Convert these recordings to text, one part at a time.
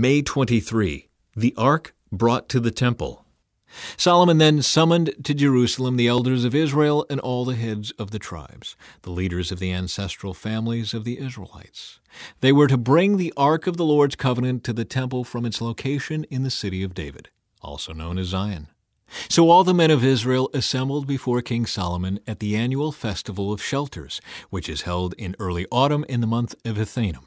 May 23, the ark brought to the temple. Solomon then summoned to Jerusalem the elders of Israel and all the heads of the tribes, the leaders of the ancestral families of the Israelites. They were to bring the Ark of the Lord's covenant to the temple from its location in the city of David, also known as Zion. So all the men of Israel assembled before King Solomon at the annual festival of shelters, which is held in early autumn in the month of Ethanim.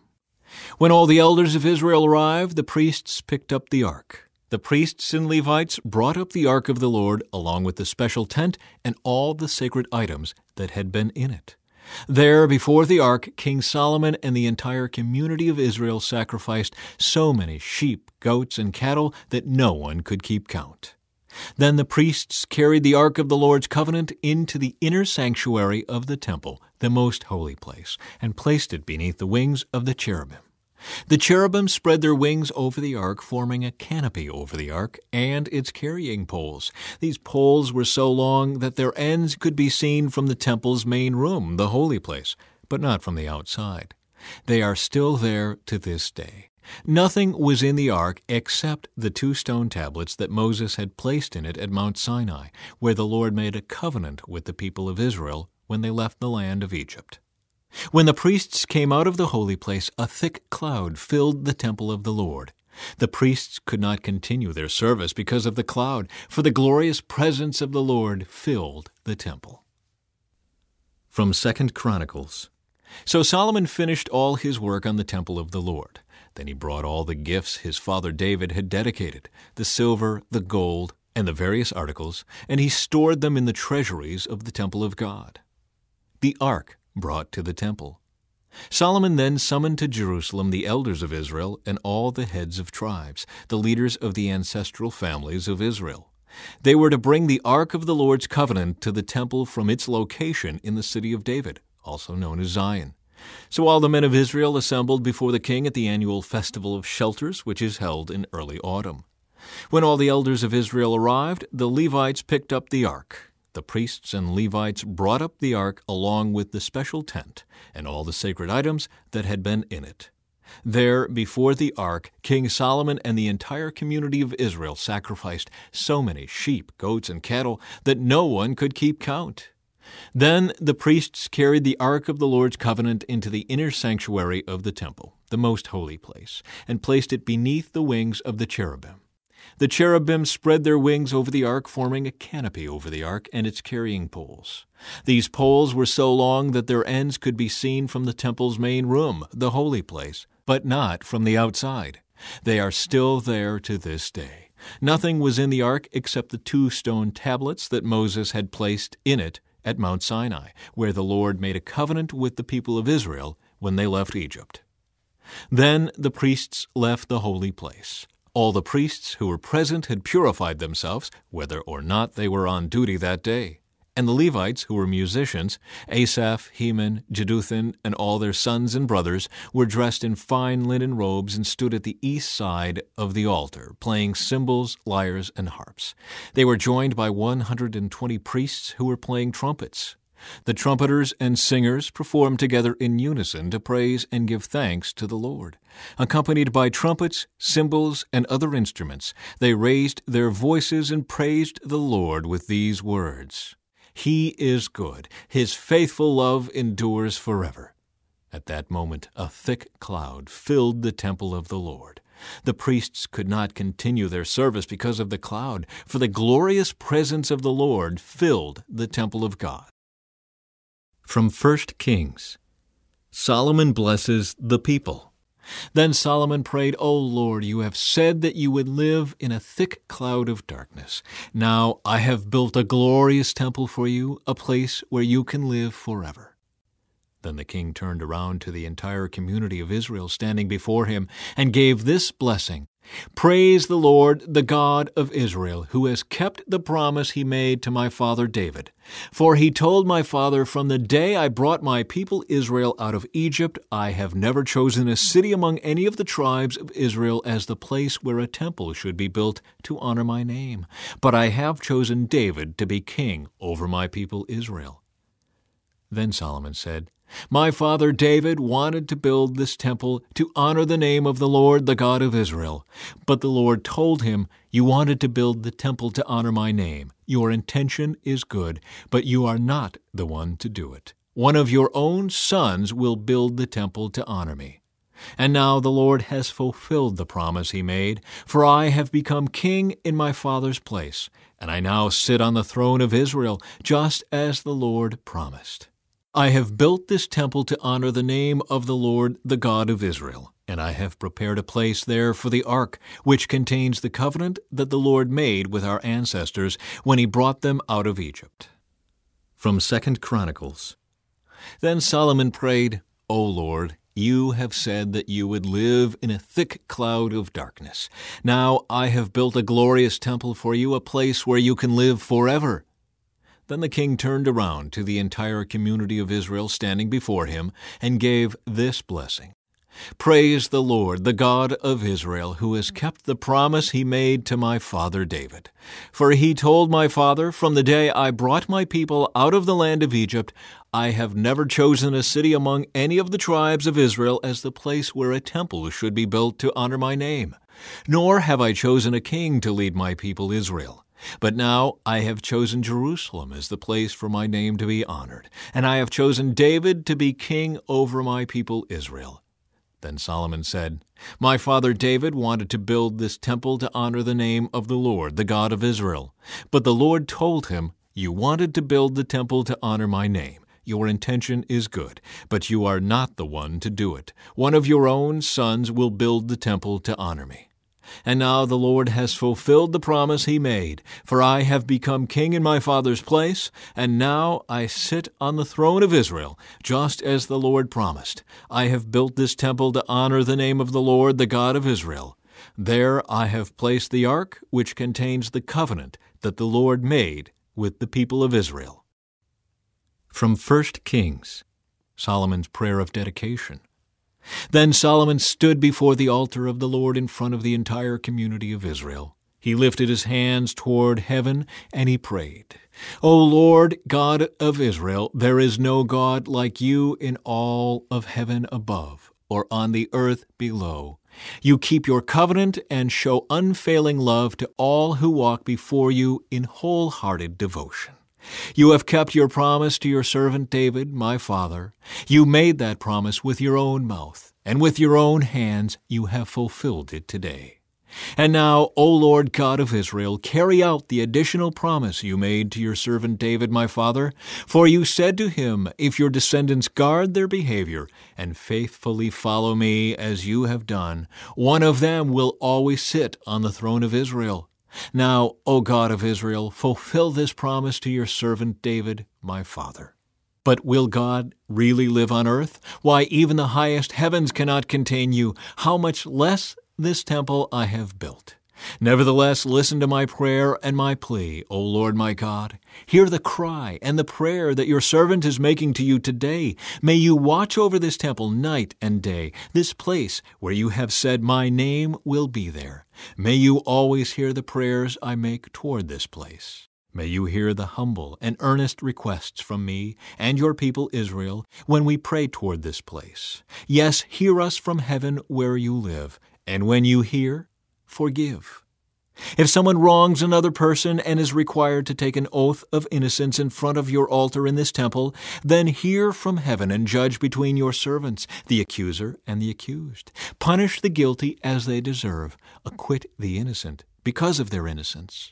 When all the elders of Israel arrived, the priests picked up the ark. The priests and Levites brought up the ark of the Lord along with the special tent and all the sacred items that had been in it. There, before the ark, King Solomon and the entire community of Israel sacrificed so many sheep, goats, and cattle that no one could keep count. Then the priests carried the ark of the Lord's covenant into the inner sanctuary of the temple the most holy place, and placed it beneath the wings of the cherubim. The cherubim spread their wings over the ark, forming a canopy over the ark and its carrying poles. These poles were so long that their ends could be seen from the temple's main room, the holy place, but not from the outside. They are still there to this day. Nothing was in the ark except the two stone tablets that Moses had placed in it at Mount Sinai, where the Lord made a covenant with the people of Israel when they left the land of Egypt. When the priests came out of the holy place, a thick cloud filled the temple of the Lord. The priests could not continue their service because of the cloud, for the glorious presence of the Lord filled the temple. From Second Chronicles So Solomon finished all his work on the temple of the Lord. Then he brought all the gifts his father David had dedicated the silver, the gold, and the various articles, and he stored them in the treasuries of the temple of God the ark brought to the temple. Solomon then summoned to Jerusalem the elders of Israel and all the heads of tribes, the leaders of the ancestral families of Israel. They were to bring the Ark of the Lord's covenant to the temple from its location in the city of David, also known as Zion. So all the men of Israel assembled before the king at the annual festival of shelters, which is held in early autumn. When all the elders of Israel arrived, the Levites picked up the ark the priests and Levites brought up the ark along with the special tent and all the sacred items that had been in it. There, before the ark, King Solomon and the entire community of Israel sacrificed so many sheep, goats, and cattle that no one could keep count. Then the priests carried the ark of the Lord's covenant into the inner sanctuary of the temple, the most holy place, and placed it beneath the wings of the cherubim. The cherubim spread their wings over the ark, forming a canopy over the ark and its carrying poles. These poles were so long that their ends could be seen from the temple's main room, the holy place, but not from the outside. They are still there to this day. Nothing was in the ark except the two stone tablets that Moses had placed in it at Mount Sinai, where the Lord made a covenant with the people of Israel when they left Egypt. Then the priests left the holy place. All the priests who were present had purified themselves, whether or not they were on duty that day. And the Levites, who were musicians, Asaph, Heman, Jeduthun, and all their sons and brothers, were dressed in fine linen robes and stood at the east side of the altar, playing cymbals, lyres, and harps. They were joined by 120 priests who were playing trumpets. The trumpeters and singers performed together in unison to praise and give thanks to the Lord. Accompanied by trumpets, cymbals, and other instruments, they raised their voices and praised the Lord with these words He is good, His faithful love endures forever. At that moment, a thick cloud filled the temple of the Lord. The priests could not continue their service because of the cloud, for the glorious presence of the Lord filled the temple of God. From 1 Kings Solomon blesses the people. Then Solomon prayed, O Lord, you have said that you would live in a thick cloud of darkness. Now I have built a glorious temple for you, a place where you can live forever. Then the king turned around to the entire community of Israel standing before him and gave this blessing Praise the Lord, the God of Israel, who has kept the promise he made to my father David. For he told my father, From the day I brought my people Israel out of Egypt, I have never chosen a city among any of the tribes of Israel as the place where a temple should be built to honor my name. But I have chosen David to be king over my people Israel. Then Solomon said, my father David wanted to build this temple to honor the name of the Lord, the God of Israel. But the Lord told him, You wanted to build the temple to honor my name. Your intention is good, but you are not the one to do it. One of your own sons will build the temple to honor me. And now the Lord has fulfilled the promise he made, for I have become king in my father's place, and I now sit on the throne of Israel, just as the Lord promised. I have built this temple to honor the name of the Lord, the God of Israel, and I have prepared a place there for the ark, which contains the covenant that the Lord made with our ancestors when he brought them out of Egypt. From Second Chronicles Then Solomon prayed, O Lord, you have said that you would live in a thick cloud of darkness. Now I have built a glorious temple for you, a place where you can live forever. Then the king turned around to the entire community of Israel standing before him and gave this blessing Praise the Lord, the God of Israel, who has kept the promise he made to my father David. For he told my father, From the day I brought my people out of the land of Egypt, I have never chosen a city among any of the tribes of Israel as the place where a temple should be built to honor my name. Nor have I chosen a king to lead my people Israel. But now I have chosen Jerusalem as the place for my name to be honored, and I have chosen David to be king over my people Israel. Then Solomon said, My father David wanted to build this temple to honor the name of the Lord, the God of Israel. But the Lord told him, You wanted to build the temple to honor my name. Your intention is good, but you are not the one to do it. One of your own sons will build the temple to honor me. And now the Lord has fulfilled the promise he made, for I have become king in my father's place, and now I sit on the throne of Israel, just as the Lord promised. I have built this temple to honor the name of the Lord, the God of Israel. There I have placed the ark, which contains the covenant that the Lord made with the people of Israel. From First Kings, Solomon's Prayer of Dedication. Then Solomon stood before the altar of the Lord in front of the entire community of Israel. He lifted his hands toward heaven and he prayed, O Lord God of Israel, there is no God like you in all of heaven above or on the earth below. You keep your covenant and show unfailing love to all who walk before you in wholehearted devotion. You have kept your promise to your servant David, my father. You made that promise with your own mouth, and with your own hands you have fulfilled it today. And now, O Lord God of Israel, carry out the additional promise you made to your servant David, my father. For you said to him, If your descendants guard their behavior and faithfully follow me as you have done, one of them will always sit on the throne of Israel. Now, O God of Israel, fulfill this promise to your servant David, my father. But will God really live on earth? Why, even the highest heavens cannot contain you. How much less this temple I have built. Nevertheless, listen to my prayer and my plea, O Lord my God. Hear the cry and the prayer that your servant is making to you today. May you watch over this temple night and day, this place where you have said, My name will be there. May you always hear the prayers I make toward this place. May you hear the humble and earnest requests from me and your people Israel when we pray toward this place. Yes, hear us from heaven where you live, and when you hear, forgive. If someone wrongs another person and is required to take an oath of innocence in front of your altar in this temple, then hear from heaven and judge between your servants, the accuser and the accused. Punish the guilty as they deserve, acquit the innocent because of their innocence.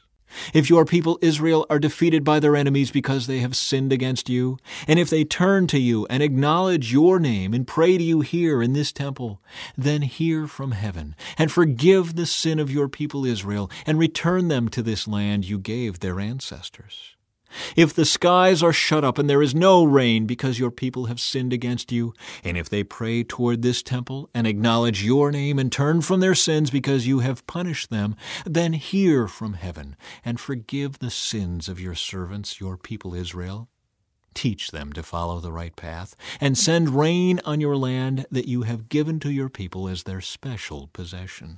If your people Israel are defeated by their enemies because they have sinned against you, and if they turn to you and acknowledge your name and pray to you here in this temple, then hear from heaven and forgive the sin of your people Israel and return them to this land you gave their ancestors. If the skies are shut up and there is no rain because your people have sinned against you, and if they pray toward this temple and acknowledge your name and turn from their sins because you have punished them, then hear from heaven and forgive the sins of your servants, your people Israel. Teach them to follow the right path, and send rain on your land that you have given to your people as their special possession.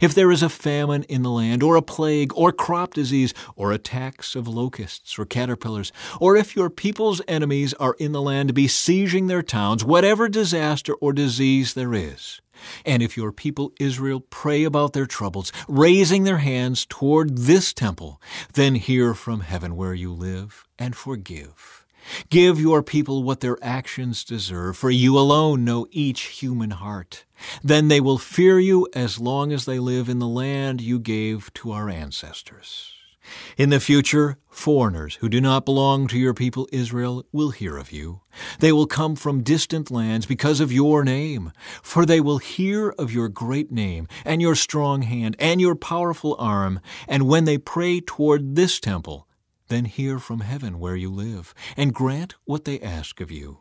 If there is a famine in the land, or a plague, or crop disease, or attacks of locusts or caterpillars, or if your people's enemies are in the land besieging their towns, whatever disaster or disease there is, and if your people Israel pray about their troubles, raising their hands toward this temple, then hear from heaven where you live and forgive Give your people what their actions deserve, for you alone know each human heart. Then they will fear you as long as they live in the land you gave to our ancestors. In the future, foreigners who do not belong to your people Israel will hear of you. They will come from distant lands because of your name, for they will hear of your great name, and your strong hand, and your powerful arm, and when they pray toward this temple, then hear from heaven where you live, and grant what they ask of you.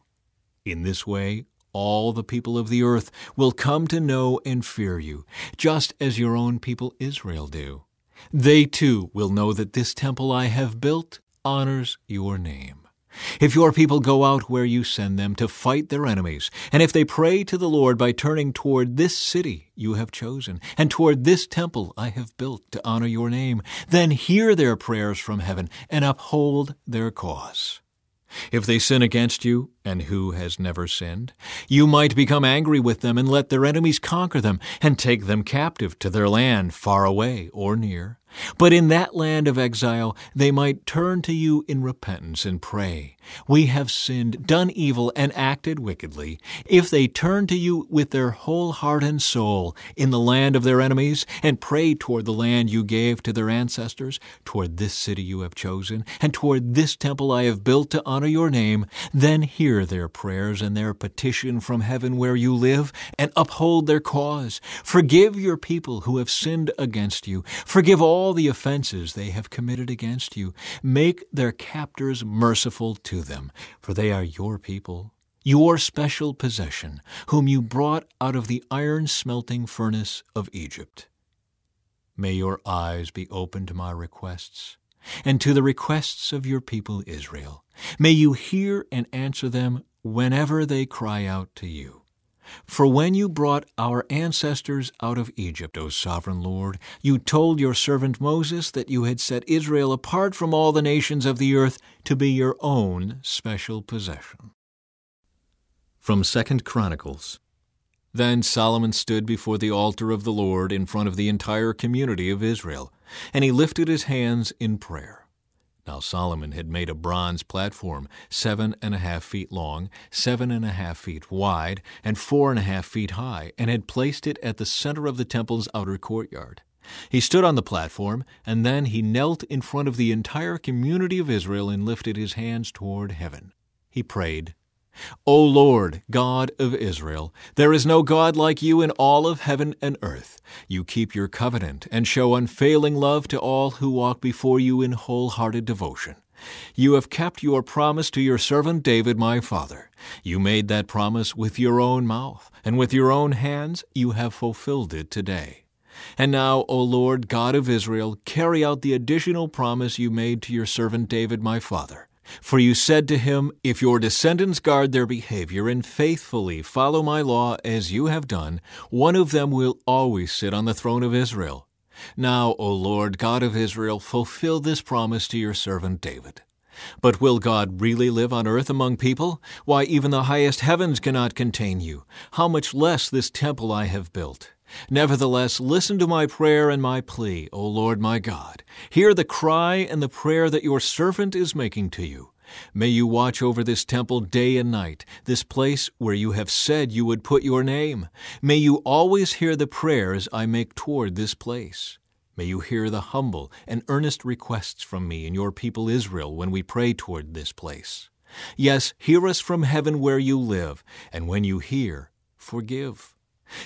In this way, all the people of the earth will come to know and fear you, just as your own people Israel do. They too will know that this temple I have built honors your name. If your people go out where you send them to fight their enemies, and if they pray to the Lord by turning toward this city you have chosen, and toward this temple I have built to honor your name, then hear their prayers from heaven and uphold their cause. If they sin against you, and who has never sinned? You might become angry with them and let their enemies conquer them and take them captive to their land far away or near. But in that land of exile, they might turn to you in repentance and pray, We have sinned, done evil, and acted wickedly. If they turn to you with their whole heart and soul in the land of their enemies, and pray toward the land you gave to their ancestors, toward this city you have chosen, and toward this temple I have built to honor your name, then hear hear their prayers and their petition from heaven where you live and uphold their cause. Forgive your people who have sinned against you. Forgive all the offenses they have committed against you. Make their captors merciful to them, for they are your people, your special possession, whom you brought out of the iron smelting furnace of Egypt. May your eyes be open to my requests and to the requests of your people Israel. May you hear and answer them whenever they cry out to you. For when you brought our ancestors out of Egypt, O sovereign Lord, you told your servant Moses that you had set Israel apart from all the nations of the earth to be your own special possession. From Second Chronicles then Solomon stood before the altar of the Lord in front of the entire community of Israel, and he lifted his hands in prayer. Now Solomon had made a bronze platform, seven and a half feet long, seven and a half feet wide, and four and a half feet high, and had placed it at the center of the temple's outer courtyard. He stood on the platform, and then he knelt in front of the entire community of Israel and lifted his hands toward heaven. He prayed O Lord, God of Israel, there is no God like you in all of heaven and earth. You keep your covenant and show unfailing love to all who walk before you in wholehearted devotion. You have kept your promise to your servant David my father. You made that promise with your own mouth, and with your own hands you have fulfilled it today. And now, O Lord God of Israel, carry out the additional promise you made to your servant David my father. For you said to him, If your descendants guard their behavior and faithfully follow my law as you have done, one of them will always sit on the throne of Israel. Now, O Lord God of Israel, fulfill this promise to your servant David. But will God really live on earth among people? Why, even the highest heavens cannot contain you. How much less this temple I have built. Nevertheless, listen to my prayer and my plea, O Lord my God. Hear the cry and the prayer that your servant is making to you. May you watch over this temple day and night, this place where you have said you would put your name. May you always hear the prayers I make toward this place. May you hear the humble and earnest requests from me and your people Israel when we pray toward this place. Yes, hear us from heaven where you live, and when you hear, forgive.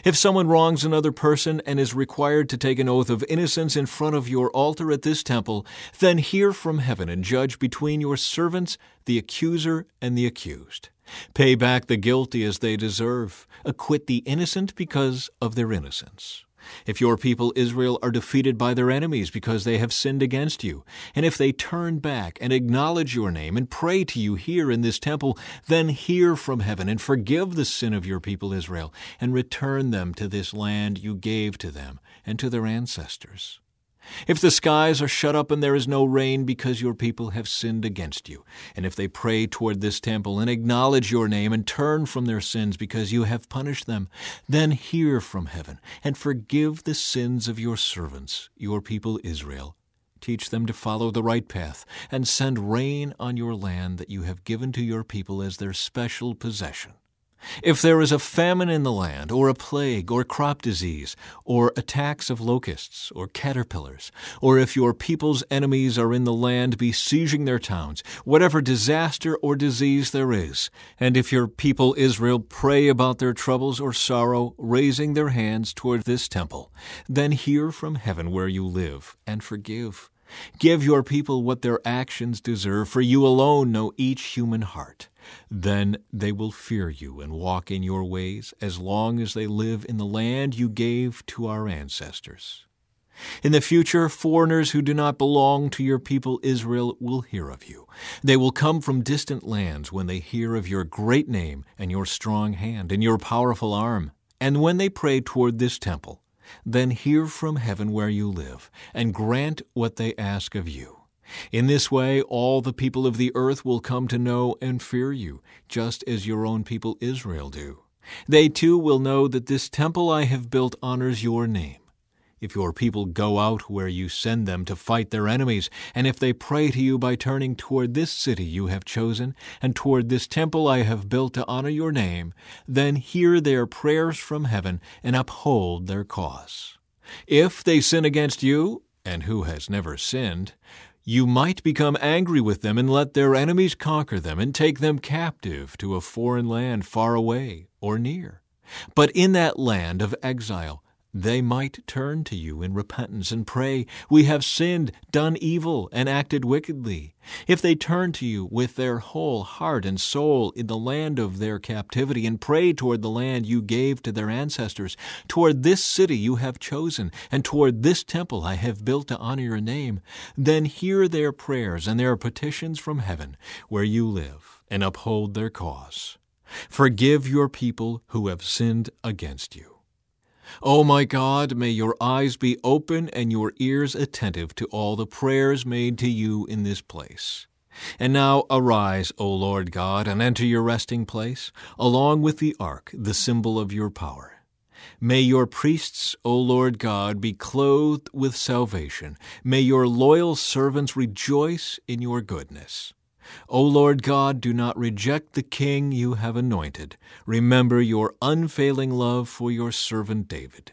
If someone wrongs another person and is required to take an oath of innocence in front of your altar at this temple, then hear from heaven and judge between your servants, the accuser, and the accused. Pay back the guilty as they deserve. Acquit the innocent because of their innocence. If your people Israel are defeated by their enemies because they have sinned against you, and if they turn back and acknowledge your name and pray to you here in this temple, then hear from heaven and forgive the sin of your people Israel, and return them to this land you gave to them and to their ancestors. If the skies are shut up and there is no rain because your people have sinned against you, and if they pray toward this temple and acknowledge your name and turn from their sins because you have punished them, then hear from heaven and forgive the sins of your servants, your people Israel. Teach them to follow the right path and send rain on your land that you have given to your people as their special possession. If there is a famine in the land, or a plague, or crop disease, or attacks of locusts, or caterpillars, or if your people's enemies are in the land besieging their towns, whatever disaster or disease there is, and if your people Israel pray about their troubles or sorrow, raising their hands toward this temple, then hear from heaven where you live, and forgive Give your people what their actions deserve, for you alone know each human heart. Then they will fear you and walk in your ways as long as they live in the land you gave to our ancestors. In the future, foreigners who do not belong to your people Israel will hear of you. They will come from distant lands when they hear of your great name and your strong hand and your powerful arm. And when they pray toward this temple, then hear from heaven where you live, and grant what they ask of you. In this way, all the people of the earth will come to know and fear you, just as your own people Israel do. They too will know that this temple I have built honors your name. If your people go out where you send them to fight their enemies, and if they pray to you by turning toward this city you have chosen, and toward this temple I have built to honor your name, then hear their prayers from heaven and uphold their cause. If they sin against you, and who has never sinned, you might become angry with them and let their enemies conquer them and take them captive to a foreign land far away or near. But in that land of exile, they might turn to you in repentance and pray, We have sinned, done evil, and acted wickedly. If they turn to you with their whole heart and soul in the land of their captivity, and pray toward the land you gave to their ancestors, toward this city you have chosen, and toward this temple I have built to honor your name, then hear their prayers and their petitions from heaven, where you live, and uphold their cause. Forgive your people who have sinned against you. O oh my God, may your eyes be open and your ears attentive to all the prayers made to you in this place. And now arise, O Lord God, and enter your resting place, along with the ark, the symbol of your power. May your priests, O Lord God, be clothed with salvation. May your loyal servants rejoice in your goodness. O Lord God, do not reject the king you have anointed. Remember your unfailing love for your servant David.